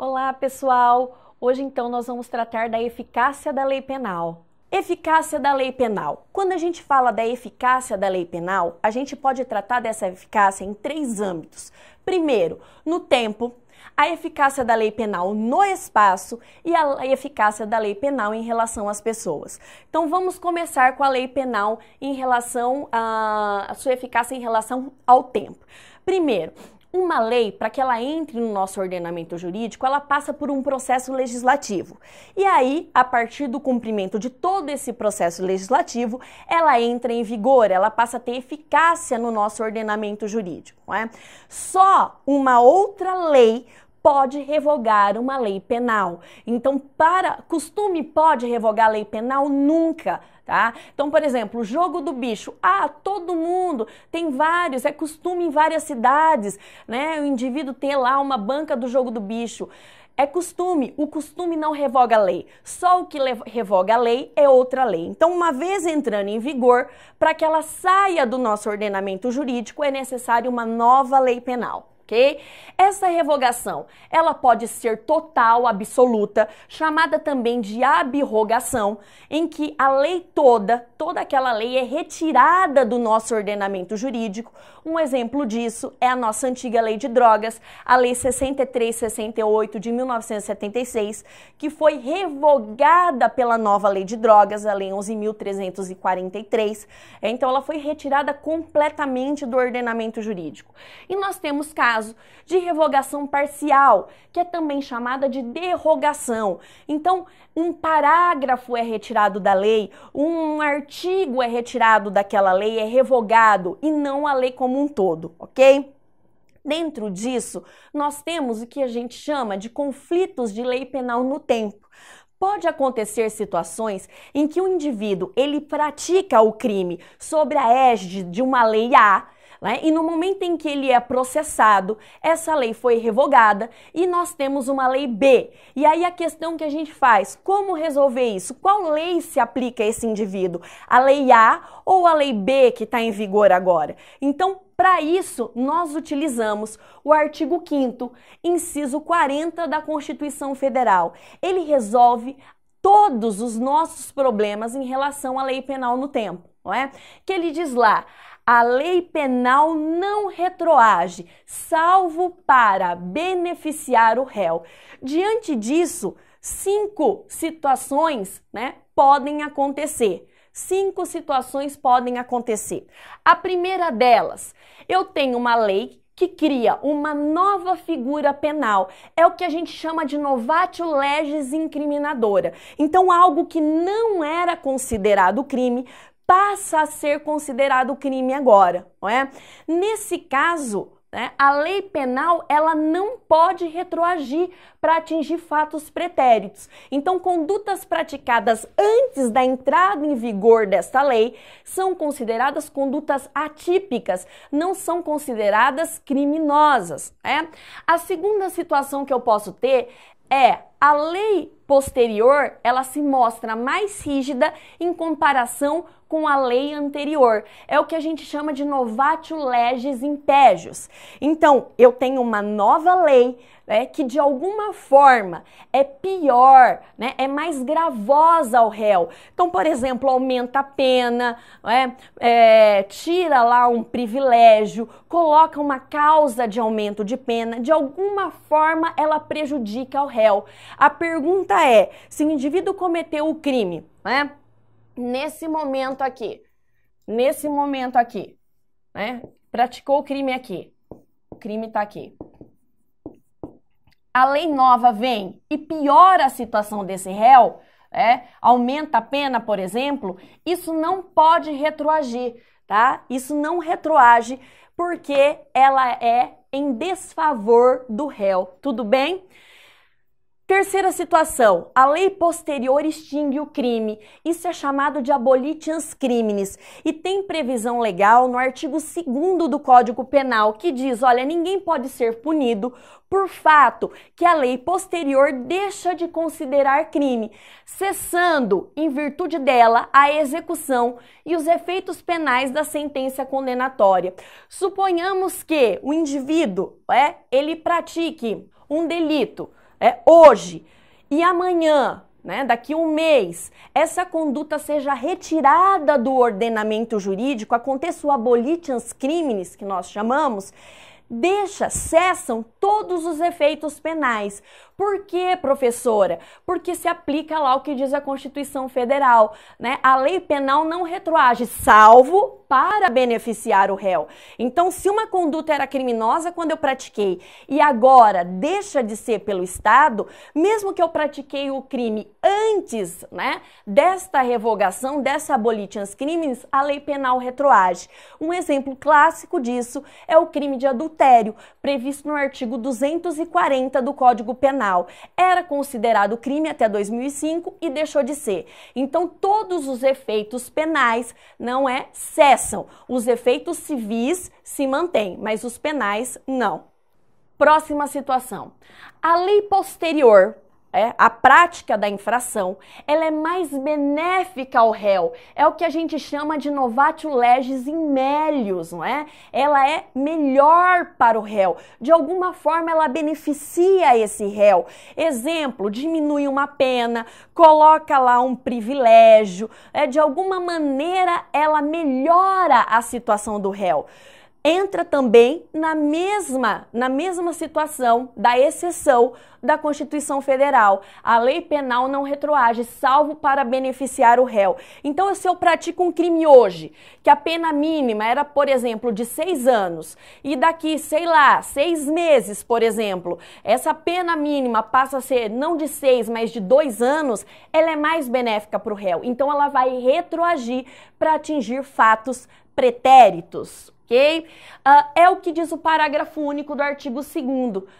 Olá, pessoal! Hoje então nós vamos tratar da eficácia da lei penal. Eficácia da lei penal. Quando a gente fala da eficácia da lei penal, a gente pode tratar dessa eficácia em três âmbitos. Primeiro, no tempo, a eficácia da lei penal no espaço e a eficácia da lei penal em relação às pessoas. Então vamos começar com a lei penal em relação à sua eficácia em relação ao tempo. Primeiro, uma lei, para que ela entre no nosso ordenamento jurídico, ela passa por um processo legislativo. E aí, a partir do cumprimento de todo esse processo legislativo, ela entra em vigor, ela passa a ter eficácia no nosso ordenamento jurídico. é? Só uma outra lei pode revogar uma lei penal. Então, para costume pode revogar a lei penal nunca tá? Então, por exemplo, o jogo do bicho. Ah, todo mundo tem vários, é costume em várias cidades, né? O indivíduo ter lá uma banca do jogo do bicho. É costume, o costume não revoga a lei. Só o que revoga a lei é outra lei. Então, uma vez entrando em vigor, para que ela saia do nosso ordenamento jurídico, é necessário uma nova lei penal ok? Essa revogação, ela pode ser total, absoluta, chamada também de abrogação, em que a lei toda, toda aquela lei é retirada do nosso ordenamento jurídico. Um exemplo disso é a nossa antiga lei de drogas, a lei 6368 de 1976, que foi revogada pela nova lei de drogas, a lei 11.343. Então ela foi retirada completamente do ordenamento jurídico. E nós temos casos prazo de revogação parcial, que é também chamada de derrogação. Então, um parágrafo é retirado da lei, um artigo é retirado daquela lei, é revogado e não a lei como um todo, ok? Dentro disso, nós temos o que a gente chama de conflitos de lei penal no tempo. Pode acontecer situações em que o indivíduo ele pratica o crime sobre a égide de uma lei A né? E no momento em que ele é processado, essa lei foi revogada e nós temos uma lei B. E aí a questão que a gente faz, como resolver isso? Qual lei se aplica a esse indivíduo? A lei A ou a lei B que está em vigor agora? Então, para isso, nós utilizamos o artigo 5, inciso 40 da Constituição Federal. Ele resolve todos os nossos problemas em relação à lei penal no tempo, não é? Que ele diz lá: a lei penal não retroage, salvo para beneficiar o réu. Diante disso, cinco situações né, podem acontecer. Cinco situações podem acontecer. A primeira delas, eu tenho uma lei que cria uma nova figura penal. É o que a gente chama de novatio legis incriminadora. Então, algo que não era considerado crime passa a ser considerado crime agora, não é? Nesse caso, né, a lei penal ela não pode retroagir para atingir fatos pretéritos. Então, condutas praticadas antes da entrada em vigor desta lei são consideradas condutas atípicas, não são consideradas criminosas. Né? A segunda situação que eu posso ter é a lei posterior ela se mostra mais rígida em comparação com a lei anterior. É o que a gente chama de novatio legis impégios. Então, eu tenho uma nova lei né, que de alguma forma é pior, né, é mais gravosa ao réu. Então, por exemplo, aumenta a pena, né, é, tira lá um privilégio, coloca uma causa de aumento de pena, de alguma forma ela prejudica o réu. A pergunta é: se o indivíduo cometeu o crime, né? Nesse momento aqui, nesse momento aqui, né? Praticou o crime aqui. O crime tá aqui. A lei nova vem e piora a situação desse réu, né? aumenta a pena, por exemplo, isso não pode retroagir, tá? Isso não retroage porque ela é em desfavor do réu, tudo bem? Terceira situação, a lei posterior extingue o crime. Isso é chamado de abolitians criminis e tem previsão legal no artigo 2 do Código Penal que diz: olha, ninguém pode ser punido por fato que a lei posterior deixa de considerar crime, cessando, em virtude dela, a execução e os efeitos penais da sentença condenatória. Suponhamos que o indivíduo, é, ele pratique um delito é, hoje e amanhã, né, daqui um mês, essa conduta seja retirada do ordenamento jurídico, aconteça o abolitians crimes, que nós chamamos, deixa, cessam todos os efeitos penais, por que, professora? Porque se aplica lá o que diz a Constituição Federal, né? A lei penal não retroage, salvo para beneficiar o réu. Então, se uma conduta era criminosa quando eu pratiquei e agora deixa de ser pelo Estado, mesmo que eu pratiquei o crime antes, né, desta revogação, dessa abolitians crimes, a lei penal retroage. Um exemplo clássico disso é o crime de adultério, previsto no artigo 240 do Código Penal penal. Era considerado crime até 2005 e deixou de ser. Então, todos os efeitos penais não é cessam. Os efeitos civis se mantêm, mas os penais não. Próxima situação. A lei posterior é, a prática da infração, ela é mais benéfica ao réu. É o que a gente chama de novatio legis in melius, não é? Ela é melhor para o réu. De alguma forma, ela beneficia esse réu. Exemplo, diminui uma pena, coloca lá um privilégio. É, de alguma maneira, ela melhora a situação do réu entra também na mesma, na mesma situação da exceção da Constituição Federal. A lei penal não retroage, salvo para beneficiar o réu. Então, se eu pratico um crime hoje, que a pena mínima era, por exemplo, de seis anos, e daqui, sei lá, seis meses, por exemplo, essa pena mínima passa a ser não de seis, mas de dois anos, ela é mais benéfica para o réu. Então, ela vai retroagir para atingir fatos pretéritos ok? Uh, é o que diz o parágrafo único do artigo 2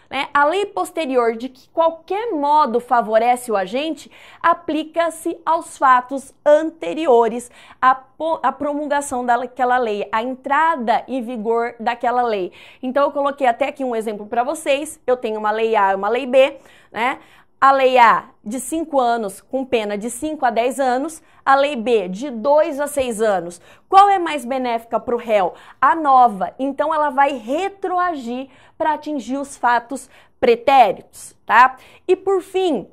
né? A lei posterior de que qualquer modo favorece o agente aplica-se aos fatos anteriores à, à promulgação daquela lei, à entrada em vigor daquela lei. Então eu coloquei até aqui um exemplo para vocês. Eu tenho uma lei A e uma lei B, né? a lei A de 5 anos com pena de 5 a 10 anos, a lei B de 2 a 6 anos. Qual é mais benéfica para o réu? A nova. Então ela vai retroagir para atingir os fatos pretéritos, tá? E por fim,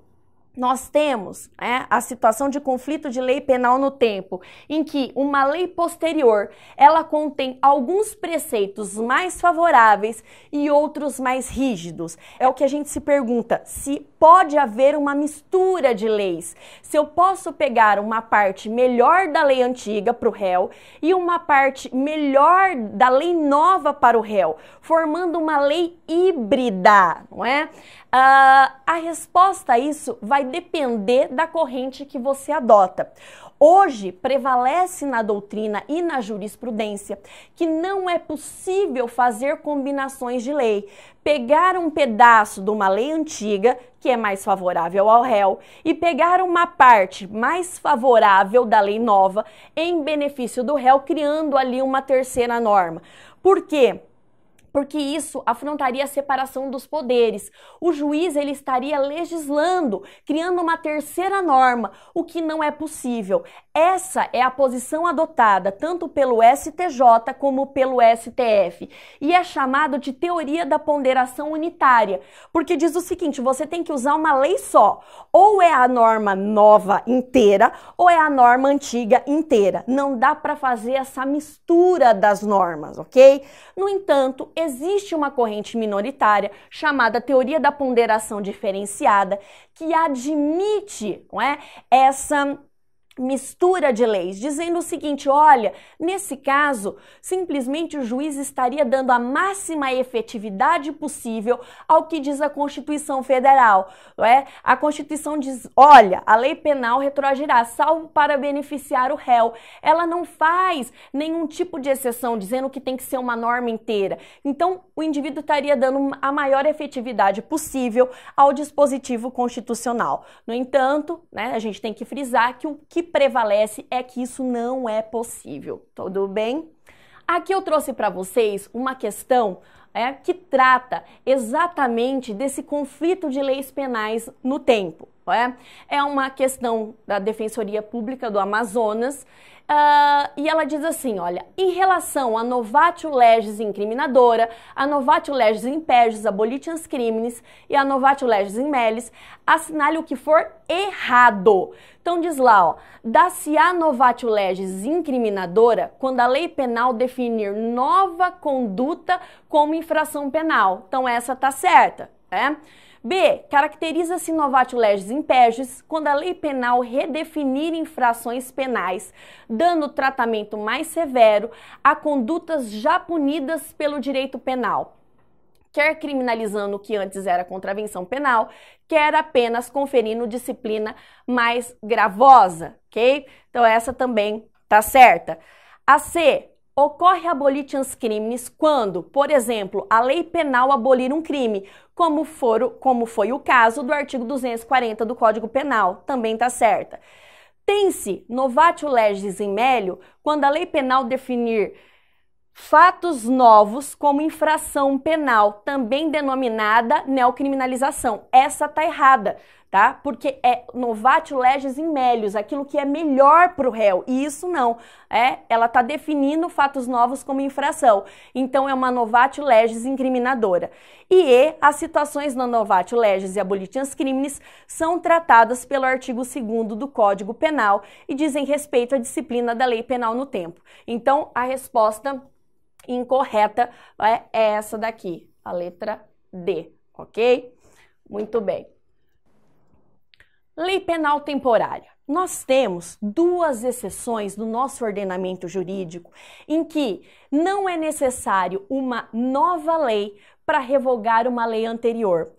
nós temos né, a situação de conflito de lei penal no tempo, em que uma lei posterior ela contém alguns preceitos mais favoráveis e outros mais rígidos. É o que a gente se pergunta se pode haver uma mistura de leis. Se eu posso pegar uma parte melhor da lei antiga para o réu e uma parte melhor da lei nova para o réu, formando uma lei híbrida, não é? Uh, a resposta a isso vai depender da corrente que você adota. Hoje prevalece na doutrina e na jurisprudência que não é possível fazer combinações de lei, pegar um pedaço de uma lei antiga que é mais favorável ao réu e pegar uma parte mais favorável da lei nova em benefício do réu, criando ali uma terceira norma. Por quê? porque isso afrontaria a separação dos poderes. O juiz ele estaria legislando, criando uma terceira norma, o que não é possível. Essa é a posição adotada tanto pelo STJ como pelo STF e é chamado de teoria da ponderação unitária, porque diz o seguinte: você tem que usar uma lei só, ou é a norma nova inteira ou é a norma antiga inteira. Não dá para fazer essa mistura das normas, ok? No entanto, existe uma corrente minoritária chamada teoria da ponderação diferenciada que admite não é, essa mistura de leis, dizendo o seguinte: olha, nesse caso, simplesmente o juiz estaria dando a máxima efetividade possível ao que diz a Constituição Federal, não é? A Constituição diz: olha, a lei penal retroagirá, salvo para beneficiar o réu. Ela não faz nenhum tipo de exceção, dizendo que tem que ser uma norma inteira. Então, o indivíduo estaria dando a maior efetividade possível ao dispositivo constitucional. No entanto, né, a gente tem que frisar que o que prevalece é que isso não é possível. Tudo bem? Aqui eu trouxe para vocês uma questão é, que trata exatamente desse conflito de leis penais no tempo. É? é uma questão da Defensoria Pública do Amazonas. Uh, e ela diz assim: olha, em relação a novatio legis incriminadora, a novatio legis impegis, abolitians Crimes e a novatio legis in melis, assinale o que for errado. Então diz lá, ó, dá-se a novatio legis incriminadora quando a lei penal definir nova conduta como infração penal. Então essa tá certa, né? B. Caracteriza-se novatio legis impegis quando a lei penal redefinir infrações penais, dando tratamento mais severo a condutas já punidas pelo direito penal, quer criminalizando o que antes era contravenção penal, quer apenas conferindo disciplina mais gravosa, ok? Então essa também tá certa. A C. Ocorre abolitians crimes quando, por exemplo, a lei penal abolir um crime, como, for, como foi o caso do artigo 240 do Código Penal, também está certa. Tem-se novatio legis in melio quando a lei penal definir fatos novos como infração penal, também denominada neocriminalização. Essa tá errada tá? Porque é novatio leges in melius, aquilo que é melhor para o réu. E isso não, é? Ela está definindo fatos novos como infração. Então é uma novatio leges incriminadora. E, e as situações na novatio leges e abolitians crimes são tratadas pelo artigo 2 do Código Penal e dizem respeito à disciplina da lei penal no tempo. Então a resposta incorreta é, é essa daqui, a letra D, ok? Muito bem. Lei penal temporária. Nós temos duas exceções no nosso ordenamento jurídico em que não é necessário uma nova lei para revogar uma lei anterior.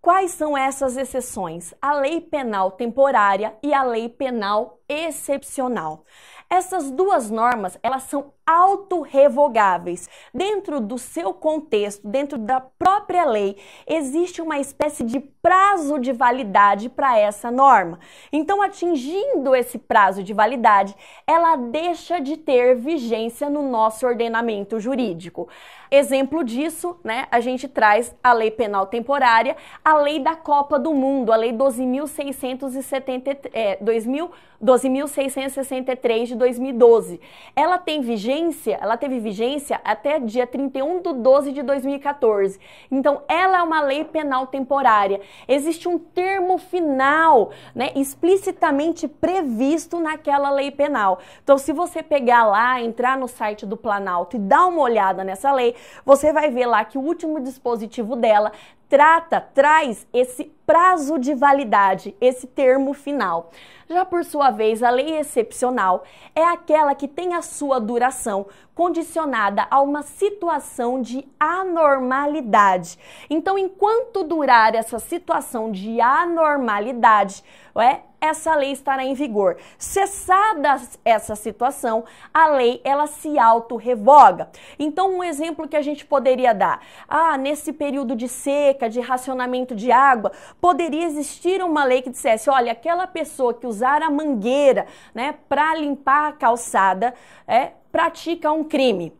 Quais são essas exceções? A lei penal temporária e a lei penal excepcional. Essas duas normas, elas são autorrevogáveis. Dentro do seu contexto, dentro da própria lei, existe uma espécie de prazo de validade para essa norma. Então, atingindo esse prazo de validade, ela deixa de ter vigência no nosso ordenamento jurídico. Exemplo disso, né, a gente traz a Lei Penal Temporária, a Lei da Copa do Mundo, a Lei 12.673 é, 12.663 de 2012. Ela tem vigência, ela teve vigência até dia 31 de 12 de 2014. Então, ela é uma lei penal temporária existe um termo final, né, explicitamente previsto naquela lei penal. Então, se você pegar lá, entrar no site do Planalto e dar uma olhada nessa lei, você vai ver lá que o último dispositivo dela trata, traz esse prazo de validade, esse termo final. Já por sua vez, a lei excepcional é aquela que tem a sua duração condicionada a uma situação de anormalidade. Então, enquanto durar essa situação de anormalidade, é, essa lei estará em vigor. Cessada essa situação, a lei ela se auto-revoga. Então, um exemplo que a gente poderia dar: ah, nesse período de seca, de racionamento de água, poderia existir uma lei que dissesse, olha, aquela pessoa que usar a mangueira, né, para limpar a calçada, é, pratica um crime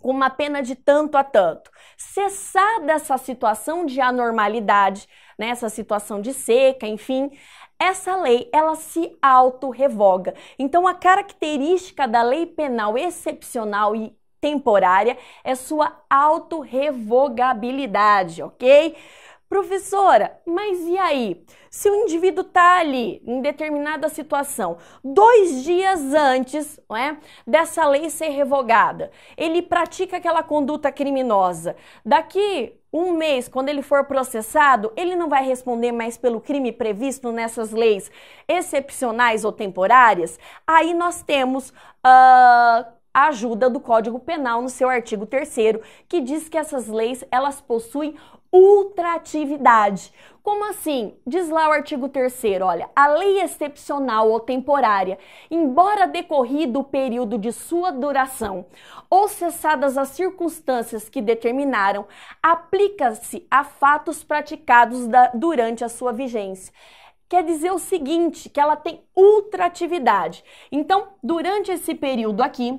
com uma pena de tanto a tanto. Cessar dessa situação de anormalidade, nessa né, situação de seca, enfim, essa lei ela se auto-revoga. Então, a característica da lei penal excepcional e temporária é sua auto-revogabilidade, ok? Professora, mas e aí? Se o indivíduo está ali em determinada situação, dois dias antes é, dessa lei ser revogada, ele pratica aquela conduta criminosa. Daqui um mês, quando ele for processado, ele não vai responder mais pelo crime previsto nessas leis excepcionais ou temporárias. Aí nós temos. Uh, a ajuda do Código Penal no seu artigo 3 que diz que essas leis elas possuem ultratividade. Como assim? Diz lá o artigo 3 olha, a lei excepcional ou temporária, embora decorrido o período de sua duração ou cessadas as circunstâncias que determinaram, aplica-se a fatos praticados da, durante a sua vigência quer dizer o seguinte, que ela tem ultratividade. Então, durante esse período aqui,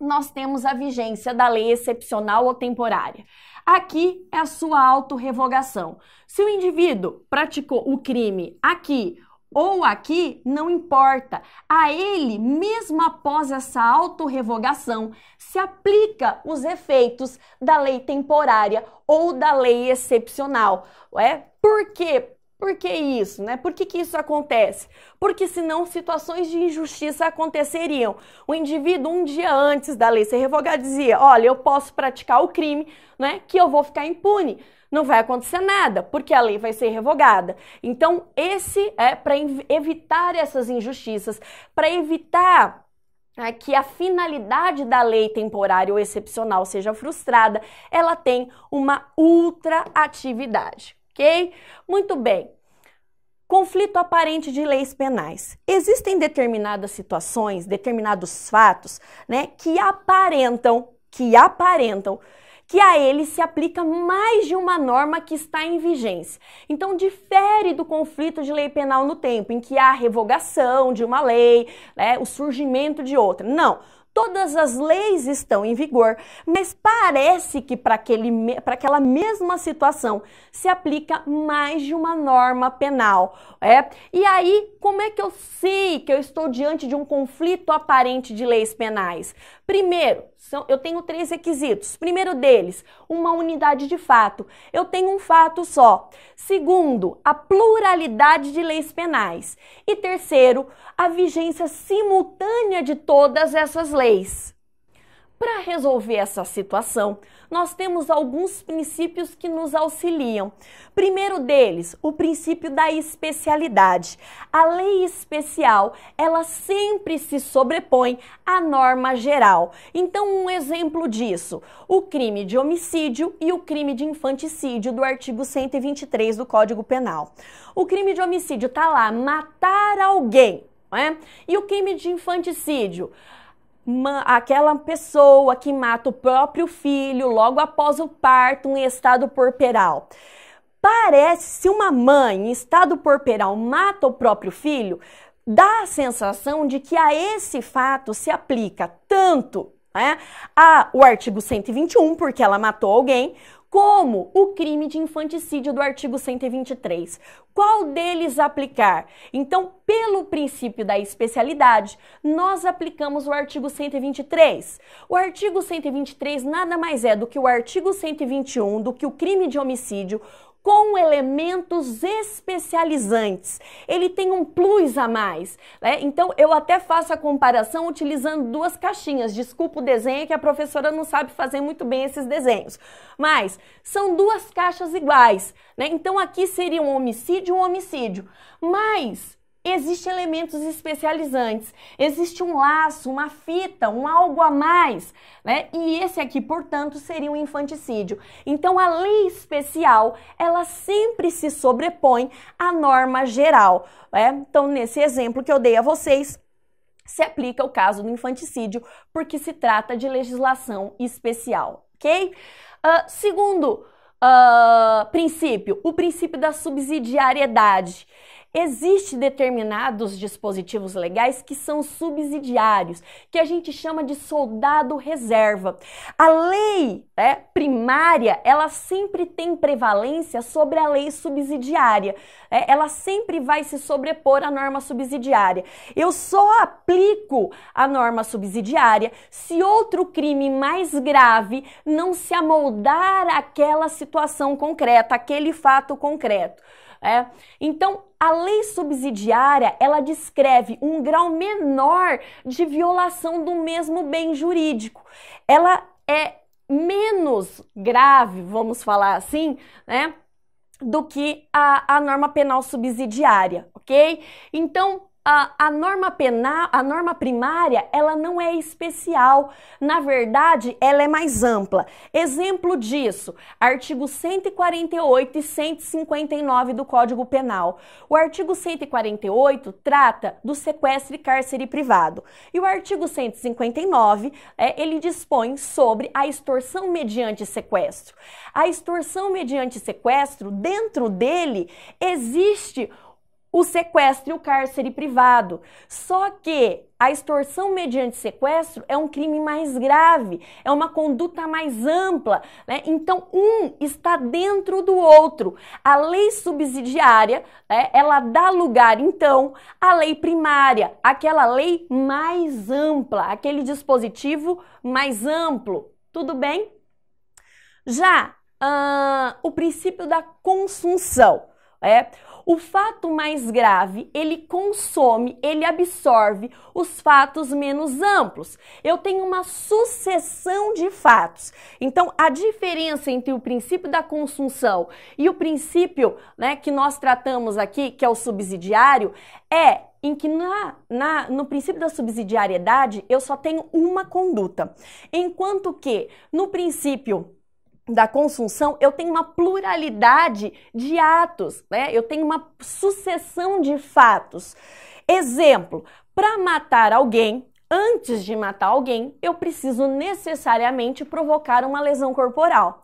nós temos a vigência da lei excepcional ou temporária. Aqui é a sua autorrevogação. Se o indivíduo praticou o crime aqui ou aqui, não importa. A ele, mesmo após essa autorrevogação, se aplica os efeitos da lei temporária ou da lei excepcional. É? Por quê? Por que isso, né? Por que, que isso acontece? Porque senão situações de injustiça aconteceriam. O indivíduo, um dia antes da lei ser revogada, dizia: Olha, eu posso praticar o crime, né? Que eu vou ficar impune. Não vai acontecer nada, porque a lei vai ser revogada. Então, esse é para evitar essas injustiças, para evitar é que a finalidade da lei temporária ou excepcional seja frustrada, ela tem uma ultraatividade ok? Muito bem. Conflito aparente de leis penais. Existem determinadas situações, determinados fatos, né, que aparentam, que aparentam que a ele se aplica mais de uma norma que está em vigência. Então, difere do conflito de lei penal no tempo, em que há revogação de uma lei, né, o surgimento de outra. Não, todas as leis estão em vigor, mas parece que para aquela mesma situação se aplica mais de uma norma penal. É? E aí, como é que eu sei que eu estou diante de um conflito aparente de leis penais? Primeiro, são, eu tenho três requisitos. Primeiro deles, uma unidade de fato. Eu tenho um fato só. Segundo, a pluralidade de leis penais. E terceiro, a vigência simultânea de todas essas leis. Para resolver essa situação, nós temos alguns princípios que nos auxiliam. Primeiro deles, o princípio da especialidade. A lei especial, ela sempre se sobrepõe à norma geral. Então, um exemplo disso, o crime de homicídio e o crime de infanticídio do artigo 123 do Código Penal. O crime de homicídio está lá, matar alguém, é? E o crime de infanticídio? aquela pessoa que mata o próprio filho logo após o parto em estado porperal. Parece se uma mãe em estado porperal mata o próprio filho, dá a sensação de que a esse fato se aplica tanto né, a, o artigo 121, porque ela matou alguém, como o crime de infanticídio do artigo 123. Qual deles aplicar? Então, pelo princípio da especialidade, nós aplicamos o artigo 123. O artigo 123 nada mais é do que o artigo 121, do que o crime de homicídio, com elementos especializantes. Ele tem um plus a mais. Né? Então, eu até faço a comparação utilizando duas caixinhas. Desculpa o desenho, é que a professora não sabe fazer muito bem esses desenhos. Mas são duas caixas iguais. Né? Então, aqui seria um homicídio um homicídio. Mas Existem elementos especializantes, existe um laço, uma fita, um algo a mais, né? E esse aqui, portanto, seria um infanticídio. Então, a lei especial, ela sempre se sobrepõe à norma geral, né? Então, nesse exemplo que eu dei a vocês, se aplica o caso do infanticídio, porque se trata de legislação especial, ok? Uh, segundo uh, princípio, o princípio da subsidiariedade. Existem determinados dispositivos legais que são subsidiários, que a gente chama de soldado reserva. A lei né, primária, ela sempre tem prevalência sobre a lei subsidiária. Né? Ela sempre vai se sobrepor à norma subsidiária. Eu só aplico a norma subsidiária se outro crime mais grave não se amoldar àquela situação concreta, aquele fato concreto. É? Então, a lei subsidiária, ela descreve um grau menor de violação do mesmo bem jurídico. Ela é menos grave, vamos falar assim, né? Do que a, a norma penal subsidiária, ok? Então, a, a, norma penal, a norma primária, ela não é especial. Na verdade, ela é mais ampla. Exemplo disso, artigo 148 e 159 do Código Penal. O artigo 148 trata do sequestro e cárcere privado. E o artigo 159, é, ele dispõe sobre a extorsão mediante sequestro. A extorsão mediante sequestro, dentro dele existe o sequestro e o cárcere privado. Só que a extorsão mediante sequestro é um crime mais grave, é uma conduta mais ampla, né? Então, um está dentro do outro. A lei subsidiária, né, ela dá lugar, então, à lei primária, aquela lei mais ampla, aquele dispositivo mais amplo. Tudo bem? Já uh, o princípio da consunção é? O fato mais grave, ele consome, ele absorve os fatos menos amplos. Eu tenho uma sucessão de fatos. Então, a diferença entre o princípio da consunção e o princípio né, que nós tratamos aqui, que é o subsidiário, é em que na, na, no princípio da subsidiariedade eu só tenho uma conduta, enquanto que no princípio da consunção, eu tenho uma pluralidade de atos, né? Eu tenho uma sucessão de fatos. Exemplo, para matar alguém, antes de matar alguém, eu preciso necessariamente provocar uma lesão corporal.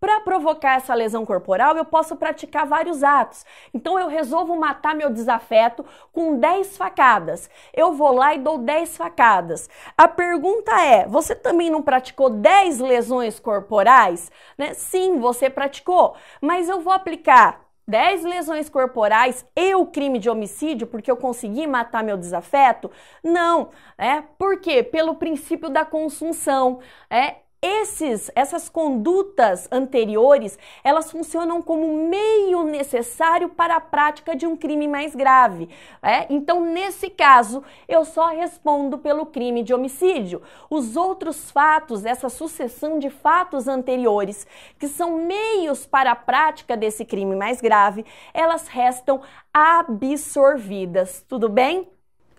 Para provocar essa lesão corporal, eu posso praticar vários atos. Então eu resolvo matar meu desafeto com 10 facadas. Eu vou lá e dou 10 facadas. A pergunta é: você também não praticou 10 lesões corporais? Né? Sim, você praticou, mas eu vou aplicar 10 lesões corporais e o crime de homicídio porque eu consegui matar meu desafeto? Não, é né? porque pelo princípio da consunção, é esses, essas condutas anteriores, elas funcionam como meio necessário para a prática de um crime mais grave. Né? Então, nesse caso, eu só respondo pelo crime de homicídio. Os outros fatos, essa sucessão de fatos anteriores, que são meios para a prática desse crime mais grave, elas restam absorvidas. Tudo bem?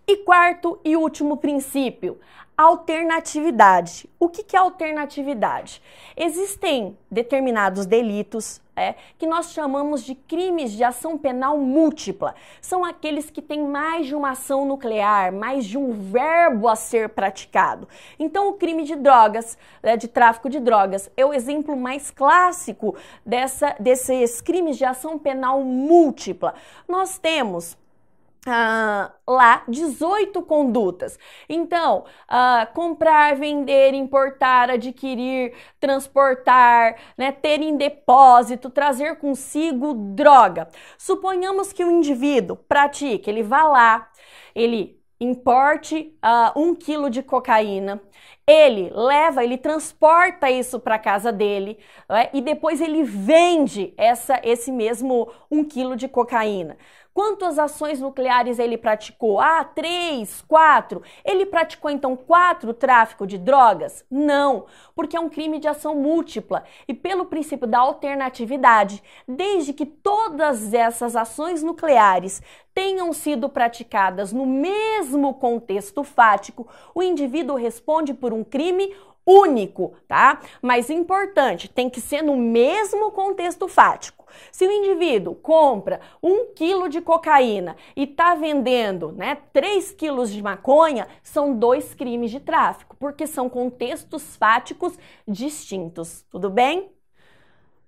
E quarto e último princípio, alternatividade. O que, é alternatividade? Existem determinados delitos é, que nós chamamos de crimes de ação penal múltipla. São aqueles que têm mais de uma ação nuclear, mais de um verbo a ser praticado. Então, o crime de drogas, né, de tráfico de drogas, é o exemplo mais clássico dessa, desses crimes de ação penal múltipla. Nós temos ah, lá 18 condutas. Então, ah, comprar, vender, importar, adquirir, transportar, né, ter em depósito, trazer consigo droga. Suponhamos que o indivíduo pratique, ele vá lá, ele importe uh, um quilo de cocaína. Ele leva, ele transporta isso para casa dele né? e depois ele vende essa, esse mesmo um quilo de cocaína. Quantas ações nucleares ele praticou? Ah, três, quatro. Ele praticou então quatro tráfico de drogas? Não, porque é um crime de ação múltipla e pelo princípio da alternatividade, desde que todas essas ações nucleares tenham sido praticadas no mesmo contexto fático, o indivíduo responde por um crime único, tá? Mas importante, tem que ser no mesmo contexto fático. Se o indivíduo compra um quilo de cocaína e está vendendo né, 3 quilos de maconha, são dois crimes de tráfico, porque são contextos fáticos distintos, tudo bem?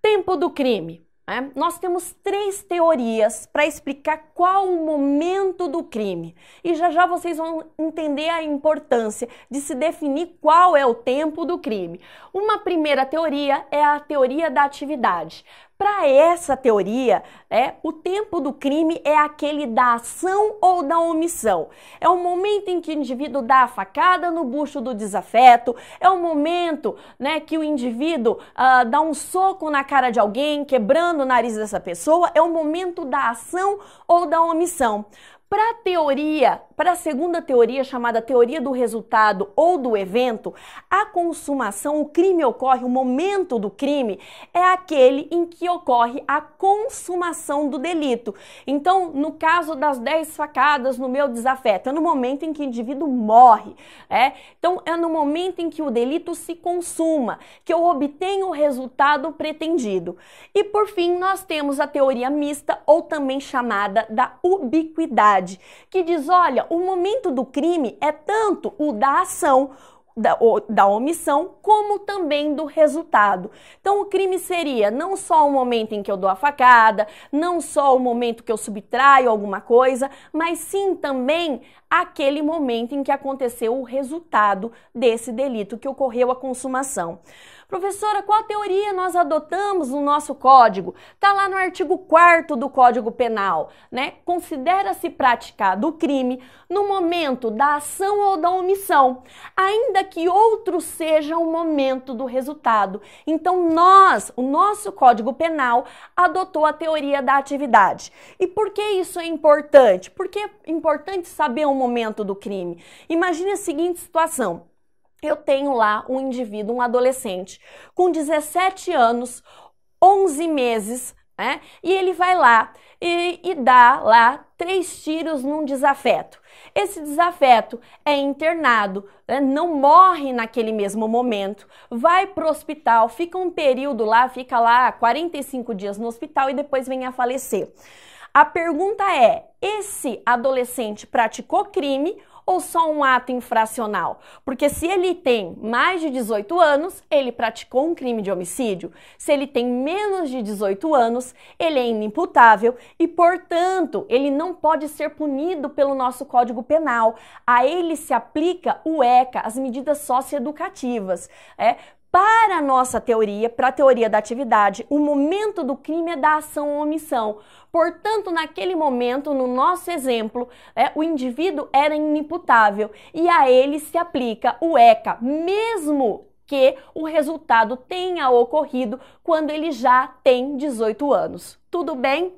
Tempo do crime. Né? Nós temos três teorias para explicar qual o momento do crime. E já já vocês vão entender a importância de se definir qual é o tempo do crime. Uma primeira teoria é a teoria da atividade. Para essa teoria, é, o tempo do crime é aquele da ação ou da omissão. É o momento em que o indivíduo dá a facada no bucho do desafeto, é o momento né, que o indivíduo uh, dá um soco na cara de alguém, quebrando o nariz dessa pessoa, é o momento da ação ou da omissão. Para a teoria para a segunda teoria, chamada teoria do resultado ou do evento, a consumação, o crime ocorre, o momento do crime é aquele em que ocorre a consumação do delito. Então, no caso das 10 facadas no meu desafeto, é no momento em que o indivíduo morre. É? Então, é no momento em que o delito se consuma que eu obtenho o resultado pretendido. E por fim, nós temos a teoria mista, ou também chamada da ubiquidade, que diz: olha, o momento do crime é tanto o da ação da, da, omissão, como também do resultado. Então, o crime seria não só o momento em que eu dou a facada, não só o momento que eu subtraio alguma coisa, mas sim também aquele momento em que aconteceu o resultado desse delito que ocorreu a consumação. Professora, qual teoria nós adotamos no nosso código? Está lá no artigo 4 do Código Penal, né? Considera-se praticado o crime no momento da ação ou da omissão, ainda que outro seja o momento do resultado. Então, nós, o nosso Código Penal, adotou a teoria da atividade. E por que isso é importante? Por que é importante saber o momento do crime? Imagine a seguinte situação eu tenho lá um indivíduo, um adolescente, com 17 anos, 11 meses, né? E ele vai lá e, e, dá lá três tiros num desafeto. Esse desafeto é internado, né? não morre naquele mesmo momento, vai para o hospital, fica um período lá, fica lá 45 dias no hospital e depois vem a falecer. A pergunta é: esse adolescente praticou crime ou só um ato infracional? Porque se ele tem mais de 18 anos, ele praticou um crime de homicídio. Se ele tem menos de 18 anos, ele é inimputável e, portanto, ele não pode ser punido pelo nosso Código Penal. A ele se aplica o ECA, as medidas socioeducativas. É? Para a nossa teoria, para a teoria da atividade, o momento do crime é da ação ou omissão. Portanto, naquele momento, no nosso exemplo, é, o indivíduo era inimputável e a ele se aplica o ECA, mesmo que o resultado tenha ocorrido quando ele já tem 18 anos. Tudo bem?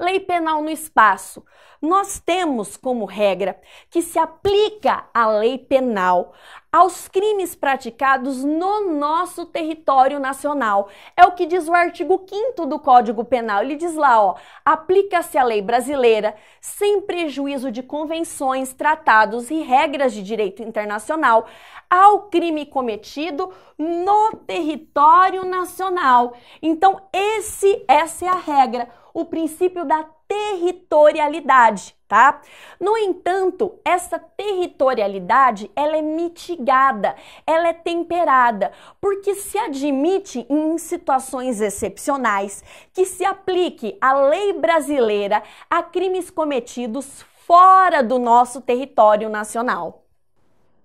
Lei penal no espaço. Nós temos como regra que se aplica a lei penal aos crimes praticados no nosso território nacional. É o que diz o artigo 5 do Código Penal. Ele diz lá, ó: aplica-se a lei brasileira sem prejuízo de convenções, tratados e regras de direito internacional ao crime cometido no território nacional. Então, esse essa é a regra o princípio da territorialidade, tá? No entanto, essa territorialidade, ela é mitigada, ela é temperada, porque se admite em situações excepcionais que se aplique a lei brasileira a crimes cometidos fora do nosso território nacional.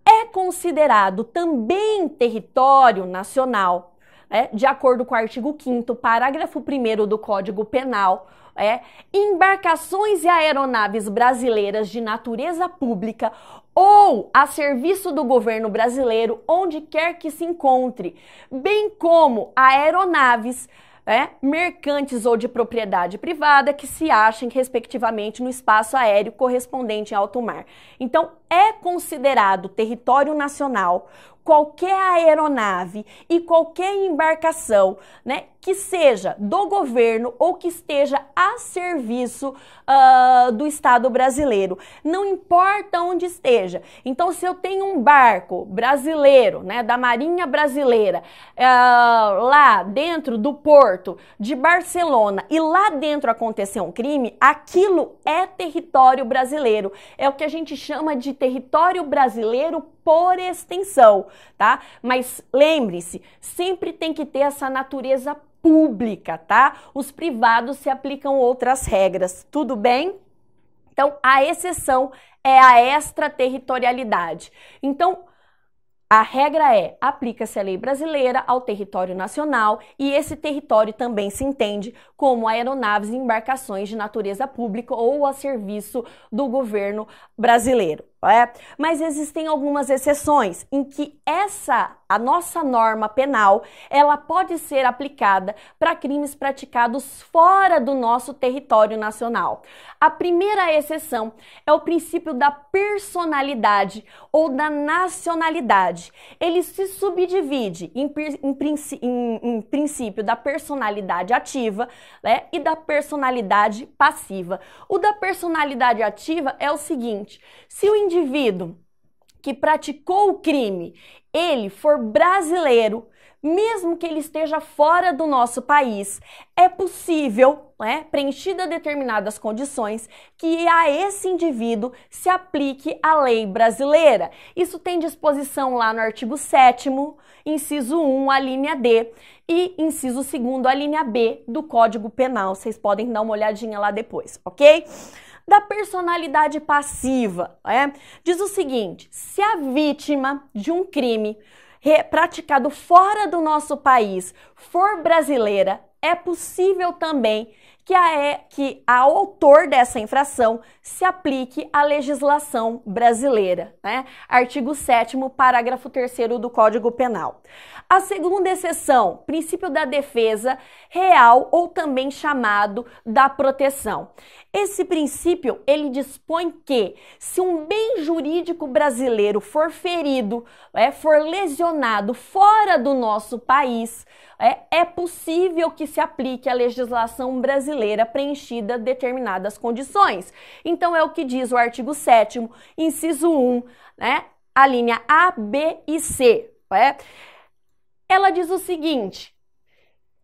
É considerado também território nacional é, de acordo com o artigo 5 parágrafo 1 do Código Penal, é, embarcações e aeronaves brasileiras de natureza pública ou a serviço do governo brasileiro, onde quer que se encontre, bem como aeronaves é, mercantes ou de propriedade privada que se achem, respectivamente, no espaço aéreo correspondente em alto mar. Então, é considerado território nacional qualquer aeronave e qualquer embarcação, né, que seja do governo ou que esteja a serviço uh, do Estado brasileiro, não importa onde esteja. Então, se eu tenho um barco brasileiro, né, da Marinha Brasileira, uh, lá dentro do porto de Barcelona e lá dentro aconteceu um crime, aquilo é território brasileiro. É o que a gente chama de território brasileiro por extensão, tá? Mas lembre-se, sempre tem que ter essa natureza pública, tá? Os privados se aplicam outras regras, tudo bem? Então, a exceção é a extraterritorialidade. Então, a regra é: aplica-se a lei brasileira ao território nacional e esse território também se entende como aeronaves e embarcações de natureza pública ou a serviço do governo brasileiro é? Mas existem algumas exceções em que essa, a nossa norma penal, ela pode ser aplicada para crimes praticados fora do nosso território nacional. A primeira exceção é o princípio da personalidade ou da nacionalidade. Ele se subdivide em, em, em princípio da personalidade ativa né, e da personalidade passiva. O da personalidade ativa é o seguinte: se o indivíduo indivíduo que praticou o crime, ele for brasileiro, mesmo que ele esteja fora do nosso país, é possível, né, preenchida determinadas condições, que a esse indivíduo se aplique a lei brasileira. Isso tem disposição lá no artigo 7 inciso 1, alínea linha D, e inciso 2, a linha B do Código Penal. Vocês podem dar uma olhadinha lá depois, ok? da personalidade passiva. É? Diz o seguinte: se a vítima de um crime praticado fora do nosso país for brasileira, é possível também que, a, é, que ao autor dessa infração se aplique a legislação brasileira, né? Artigo 7 parágrafo 3 do Código Penal. A segunda exceção, princípio da defesa real ou também chamado da proteção. Esse princípio, ele dispõe que se um bem jurídico brasileiro for ferido, é, for lesionado fora do nosso país, é, é possível que se aplique a legislação brasileira preenchida determinadas condições. Então é o que diz o artigo 7 inciso 1, né? A linha A, B e C, é? Ela diz o seguinte: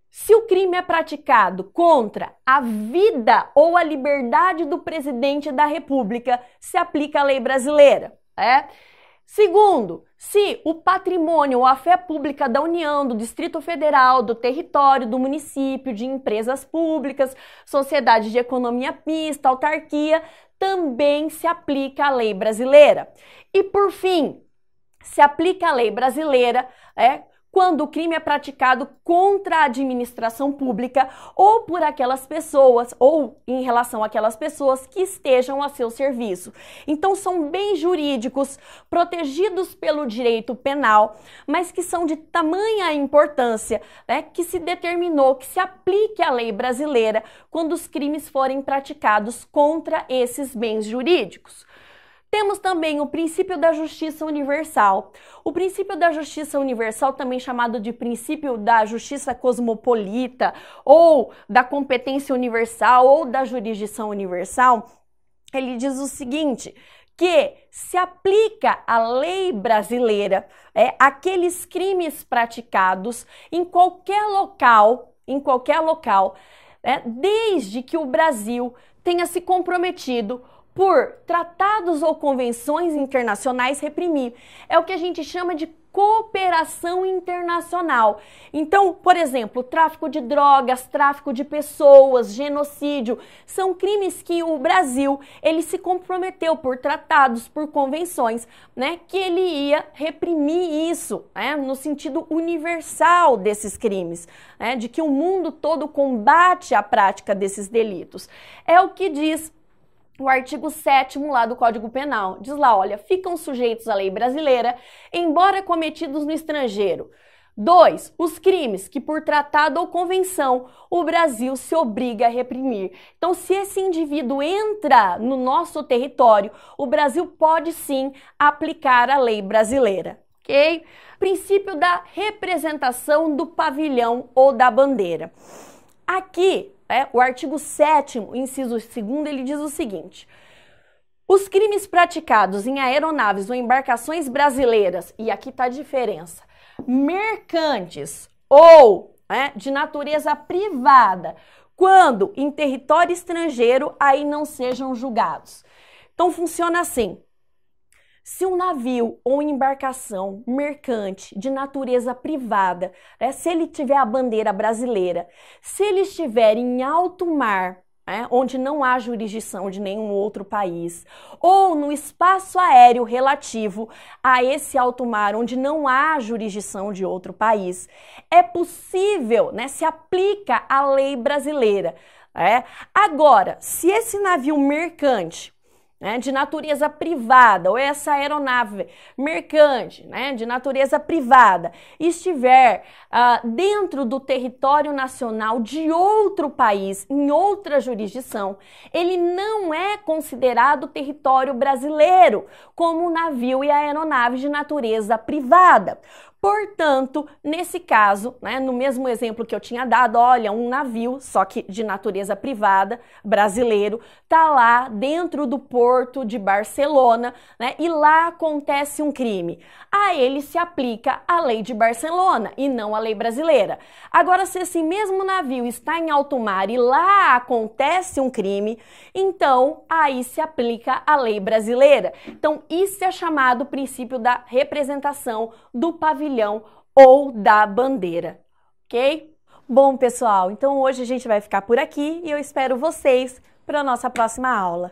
se o crime é praticado contra a vida ou a liberdade do presidente da República, se aplica a lei brasileira. É? Segundo, se o patrimônio ou a fé pública da União, do Distrito Federal, do território, do município, de empresas públicas, sociedade de economia mista, autarquia, também se aplica à lei brasileira. E por fim, se aplica a lei brasileira, é, quando o crime é praticado contra a administração pública ou por aquelas pessoas ou em relação àquelas pessoas que estejam a seu serviço. Então são bens jurídicos protegidos pelo direito penal, mas que são de tamanha importância, né, que se determinou que se aplique a lei brasileira quando os crimes forem praticados contra esses bens jurídicos. Temos também o princípio da justiça universal. O princípio da justiça universal, também chamado de princípio da justiça cosmopolita, ou da competência universal, ou da jurisdição universal, ele diz o seguinte: que se aplica à lei brasileira é, aqueles crimes praticados em qualquer local, em qualquer local, é, desde que o Brasil tenha se comprometido por tratados ou convenções internacionais reprimir. É o que a gente chama de cooperação internacional. Então, por exemplo, tráfico de drogas, tráfico de pessoas, genocídio, são crimes que o Brasil, ele se comprometeu por tratados, por convenções, né, que ele ia reprimir isso, né, no sentido universal desses crimes, né, de que o mundo todo combate a prática desses delitos. É o que diz o artigo 7 lá do Código Penal. Diz lá, olha, ficam sujeitos à lei brasileira, embora cometidos no estrangeiro. 2. Os crimes que, por tratado ou convenção, o Brasil se obriga a reprimir. Então, se esse indivíduo entra no nosso território, o Brasil pode sim aplicar a lei brasileira. Ok? Princípio da representação do pavilhão ou da bandeira. Aqui é, o artigo 7, inciso 2, ele diz o seguinte. Os crimes praticados em aeronaves ou embarcações brasileiras, e aqui está a diferença, mercantes ou né, de natureza privada, quando em território estrangeiro, aí não sejam julgados. Então funciona assim: se um navio ou embarcação mercante de natureza privada, né, se ele tiver a bandeira brasileira, se ele estiver em alto mar, né, onde não há jurisdição de nenhum outro país, ou no espaço aéreo relativo a esse alto mar, onde não há jurisdição de outro país, é possível, né, se aplica a lei brasileira. Né? Agora, se esse navio mercante né, de natureza privada, ou essa aeronave mercante, né, de natureza privada, estiver uh, dentro do território nacional de outro país, em outra jurisdição, ele não é considerado território brasileiro, como navio e aeronave de natureza privada. Portanto, nesse caso, né, no mesmo exemplo que eu tinha dado, olha, um navio, só que de natureza privada, brasileiro, tá lá dentro do porto de Barcelona, né, e lá acontece um crime. A ele se aplica a lei de Barcelona e não a lei brasileira. Agora, se esse mesmo navio está em alto mar e lá acontece um crime, então aí se aplica a lei brasileira. Então, isso é chamado princípio da representação do pavilhão pavilhão ou da bandeira, ok? Bom, pessoal, então hoje a gente vai ficar por aqui e eu espero vocês para a nossa próxima aula.